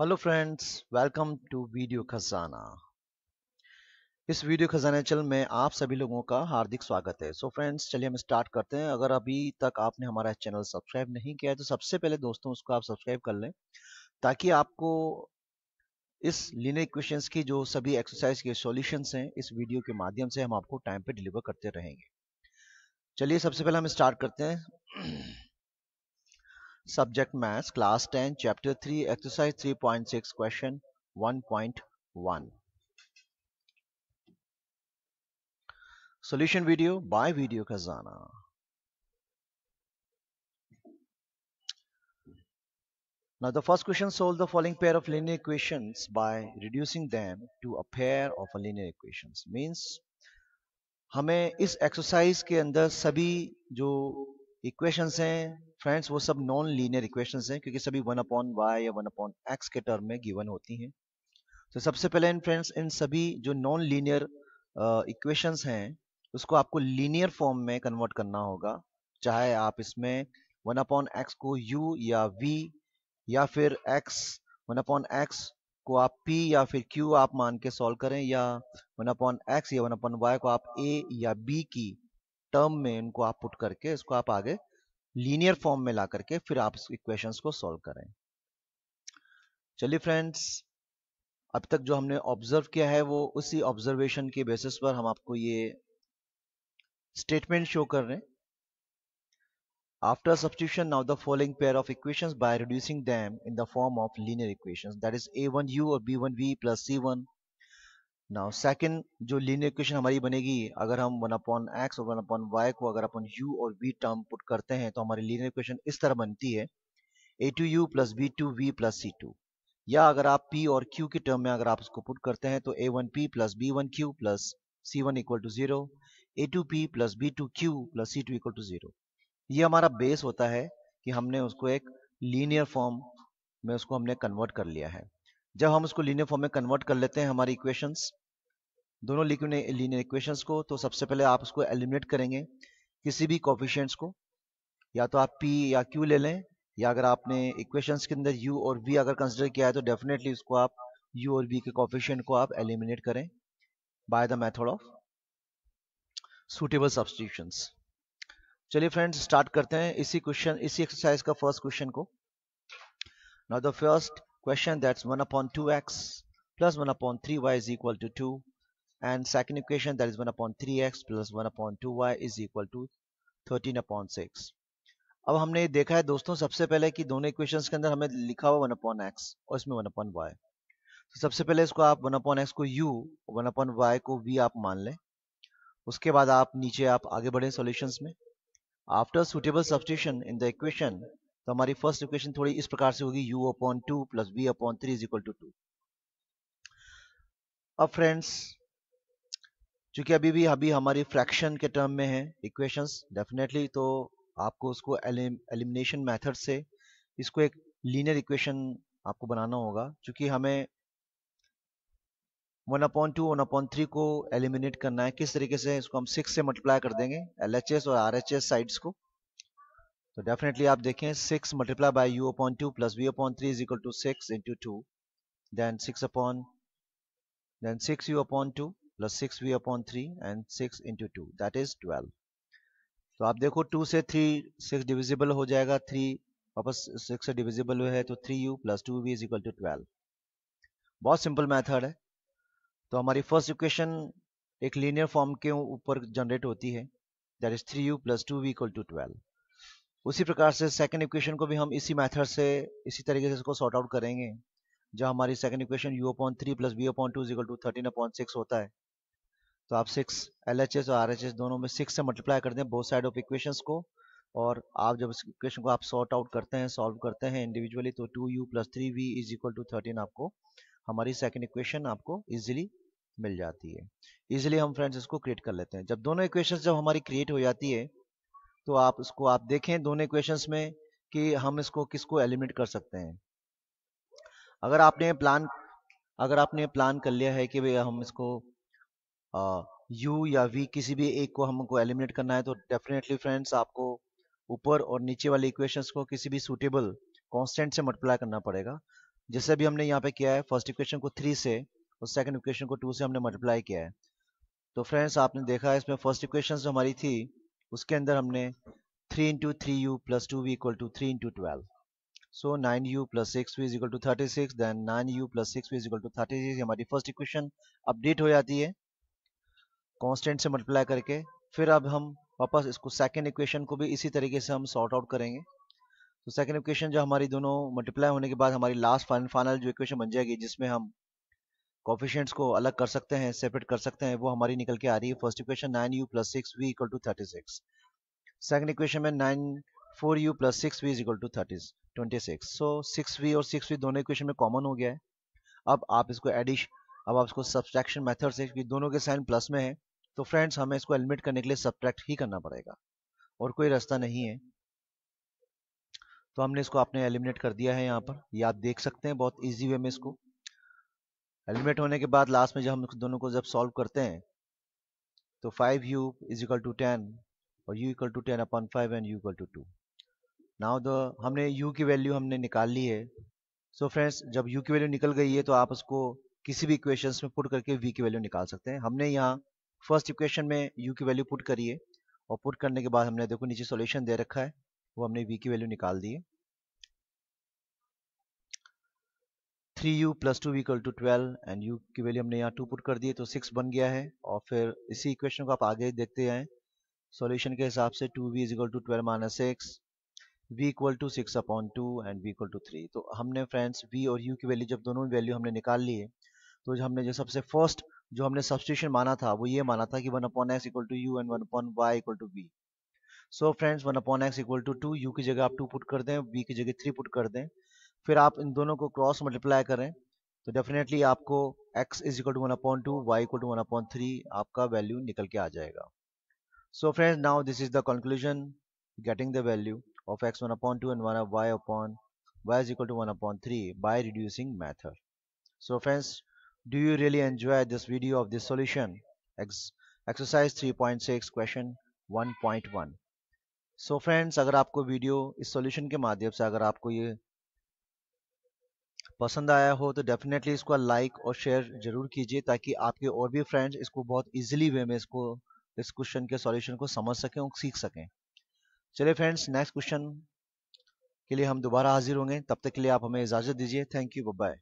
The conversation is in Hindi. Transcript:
Hello friends welcome to video खजाना इस वीडियो खजाना चैनल में आप सभी लोगों का हार्दिक स्वागत है सो फ्रेंड्स चलिए हम स्टार्ट करते हैं अगर अभी तक आपने हमारा चैनल सब्सक्राइब नहीं किया है तो सबसे पहले दोस्तों उसको आप सब्सक्राइब कर लें ताकि आपको इस लीनियर इक्वेशंस की जो सभी एक्सरसाइज के सोल्यूशन हैं इस वीडियो के माध्यम से हम आपको टाइम पे डिलीवर करते रहेंगे चलिए सबसे पहले हम स्टार्ट करते हैं Subject Maths Class 10 Chapter 3 Exercise 3.6 Question 1.1 Solution video by Video Kazana Now the first question solve the following pair of linear equations by reducing them to a pair of a linear equations means हमें इस एक्सरसाइज के अंदर सभी जो इक्वेशंस हैं फ्रेंड्स वो सब नॉन लीनियर इक्वेशंस हैं क्योंकि सभी वन अपॉन वाई या वन अपॉन एक्स के टर्म में गिवन होती हैं तो सबसे पहले इन फ्रेंड्स इन सभी जो नॉन लीनियर इक्वेशंस हैं उसको आपको लीनियर फॉर्म में कन्वर्ट करना होगा चाहे आप इसमें वन अपॉन एक्स को u या v या फिर x वन अपॉन एक्स को आप p या फिर q आप मान के सॉल्व करें या वन अपॉन एक्स या वन अपॉन वाई को आप a या b की टर्म में इनको आप पुट करके इसको आप आगे लीनियर फॉर्म में ला करके फिर आप इक्वेशंस को सॉल्व करें चलिए फ्रेंड्स अब तक जो हमने ऑब्जर्व किया है वो उसी ऑब्जर्वेशन के बेसिस पर हम आपको ये स्टेटमेंट शो कर रहे हैं after substitution now the following pair of equations by reducing them in the form of linear equation that is A one U और B one V plus C one now second जो लीनियर इक्वेशन हमारी बनेगी अगर हम वन अपॉन एक्स और वन अपॉन वाई को अगर अपन यू और वी टर्म पुट करते हैं तो हमारी लीनियर इक्वेशन इस तरह बनती है A two U plus B two V plus C two या अगर आप पी और क्यू के टर्म में अगर आप इसको पुट करते हैं तो A one P plus B one Q plus C one equal to zero A two P plus B two Q plus C two equal to zero ये हमारा बेस होता है कि हमने उसको एक लीनियर फॉर्म में उसको हमने कन्वर्ट कर लिया है जब हम उसको लीनियर फॉर्म में कन्वर्ट कर लेते हैं हमारी इक्वेशंस दोनों लीनियर इक्वेशन को तो सबसे पहले आप उसको एलिमिनेट करेंगे किसी भी कॉफिशेंट्स को या तो आप पी या क्यू ले लें या अगर आपने इक्वेशन के अंदर यू और वी अगर कंसिडर किया है तो डेफिनेटली उसको आप यू और वी के कॉफिशेंट को आप एलिमिनेट करें by the method of suitable substitutions चलिए फ्रेंड्स स्टार्ट करते हैं इसी क्वेश्चन इसी एक्सरसाइज का फर्स्ट क्वेश्चन को now the first one upon two X plus one upon three Y is equal to two and second equation that is 1 upon 3x plus 1 upon 2y is equal to 13 upon 6 अब हमने देखा है दोस्तों सबसे पहले कि दोनों इक्वेशंस के अंदर हमें लिखा हुआ 1 upon x और इसमें 1 upon y. तो सबसे पहले इसको आप 1 upon x को u 1 upon y को v आप मान लें उसके बाद आप नीचे आप आगे बढ़ें सॉल्यूशंस में After suitable substitution in the equation, तो हमारी फर्स्ट इक्वेशन थोड़ी इस प्रकार से होगी u upon 2 plus v upon 3 is equal to 2. अब फ्रेंड्स चूंकि अभी भी अभी हमारी फ्रैक्शन के टर्म में है इक्वेशंस डेफिनेटली तो आपको उसको एलिमिनेशन मेथड से इसको एक लीनियर इक्वेशन आपको बनाना होगा चूंकि हमें one upon two one upon three को एलिमिनेट करना है किस तरीके से इसको हम सिक्स से मल्टीप्लाई कर देंगे एल एच एस और आर एच एस साइड्स को तो डेफिनेटली आप देखें six multiply by U upon two plus V upon three is equal to six into two then six upon then six U upon two plus six V upon three and six into two that is twelve तो आप देखो टू से थ्री सिक्स डिविजिबल हो जाएगा थ्री वापस सिक्स से डिविजिबल हुए है तो three U plus two V is equal to twelve बहुत सिंपल मैथड है तो हमारी फर्स्ट इक्वेशन एक लीनियर फॉर्म के ऊपर जनरेट होती है that is three U plus two V equal to twelve उसी प्रकार से सेकेंड इक्वेशन को भी हम इसी मैथड से इसी तरीके से इसको सॉर्ट आउट करेंगे जहाँ हमारी second equation U upon three plus V upon two equal to thirteen upon six होता है तो आप सिक्स एल एच एस और आर एच एस दोनों में सिक्स से मल्टीप्लाई कर दें बोथ साइड ऑफ इक्वेशंस को और आप जब इस इक्वेशन को आप सॉर्ट आउट करते हैं सॉल्व करते हैं इंडिविजुअली तो two U plus three V is equal to thirteen आपको हमारी सेकेंड इक्वेशन आपको ईजिली मिल जाती है ईजिली हम फ्रेंड्स इसको क्रिएट कर लेते हैं जब दोनों इक्वेशन जब हमारी क्रिएट हो जाती है तो आप इसको आप देखें दोनों इक्वेशन में कि हम इसको किसको एलिमिनेट कर सकते हैं अगर आपने प्लान अगर आपने प्लान कर लिया है कि भाई हम इसको यू या वी किसी भी एक को हमको एलिमिनेट करना है तो डेफिनेटली फ्रेंड्स आपको ऊपर और नीचे वाले इक्वेशंस को किसी भी सूटेबल कांस्टेंट से मल्टीप्लाई करना पड़ेगा जैसे भी हमने यहाँ पे किया है फर्स्ट इक्वेशन को थ्री से और सेकंड इक्वेशन को टू से हमने मल्टीप्लाई किया है तो फ्रेंड्स आपने देखा है इसमें फर्स्ट इक्वेशन जो हमारी थी उसके अंदर हमने three into three U plus two V equal to three into twelve so nine U plus six V is equal to thirty six then nine U plus six V is equal to thirty six हमारी फर्स्ट इक्वेशन अपडेट हो जाती है कांस्टेंट से मल्टीप्लाई करके फिर अब हम वापस इसको सेकेंड इक्वेशन को भी इसी तरीके से हम सॉर्ट आउट करेंगे तो सेकेंड इक्वेशन जो हमारी दोनों मल्टीप्लाई होने के बाद हमारी लास्ट फाइनल जो इक्वेशन बन जाएगी जिसमें हम कॉफिशेंट्स को अलग कर सकते हैं सेपरेट कर सकते हैं वो हमारी निकल के आ रही है first equation nine U plus six V equal to thirty six second equation में nine four U plus six V is equal to thirty twenty six so six V और सिक्स वी दोनों इक्वेशन में कॉमन हो गया है अब आप इसको एडिश अब आप इसको सब्सट्रैक्शन मेथड से दोनों के साइन प्लस में है तो फ्रेंड्स हमें इसको एलिमिनेट करने के लिए सब्ट्रैक्ट ही करना पड़ेगा और कोई रास्ता नहीं है तो हमने इसको आपने एलिमिनेट कर दिया है यहाँ पर ये आप देख सकते हैं बहुत ईजी वे में इसको एलिमिनेट होने के बाद लास्ट में जब हम दोनों को जब सॉल्व करते हैं तो five U is equal to ten और U equal to ten upon five and U equal to two now the हमने u की वैल्यू हमने निकाल ली है सो so फ्रेंड्स जब u की वैल्यू निकल गई है तो आप उसको किसी भी इक्वेशन में पुट करके v की वैल्यू निकाल सकते हैं हमने यहाँ फर्स्ट इक्वेशन में यू की वैल्यू पुट करिए और पुट करने के बाद हमने देखो नीचे सॉल्यूशन दे रखा है वो हमने वी की वैल्यू निकाल दी है three U plus two equal to twelve and U की वैल्यू हमने यहाँ टू पुट कर दिए तो सिक्स बन गया है और फिर इसी इक्वेशन को आप आगे देखते हैं सॉल्यूशन के हिसाब से two V is equal to twelve minus six V equal to six upon two and V equal to three तो हमने फ्रेंड्स वी और यू की वैल्यू जब दोनों वैल्यू हमने निकाल ली है तो जो हमने जो सबसे फर्स्ट जो हमने सब्सटीट्यूशन माना था वो ये माना था कि one upon X equal to U and one upon Y equal to B so friends one upon X equal to two U की जगह आप टू पुट कर दें बी की जगह थ्री पुट कर दें फिर आप इन दोनों को क्रॉस मल्टीप्लाई करें तो डेफिनेटली आपको x is equal to one upon two y equal to one upon three आपका वैल्यू निकल के आ जाएगा so friends now this is the conclusion getting the value of x one upon two and one y upon y is equal to one upon three by reducing method so friends Do you really enjoy this video of this solution? Ex exercise 3.6 question 1.1 so so friends अगर आपको वीडियो इस सॉल्यूशन के माध्यम से अगर आपको ये पसंद आया हो तो डेफिनेटली इसको लाइक और शेयर जरूर कीजिए ताकि आपके और भी फ्रेंड्स इसको बहुत इजीली वे में इसको इस क्वेश्चन के सॉल्यूशन को समझ सकें और सीख सकें चलिए फ्रेंड्स नेक्स्ट क्वेश्चन के लिए हम दोबारा हाजिर होंगे तब तक के लिए आप हमें इजाज़त दीजिए थैंक यू बाय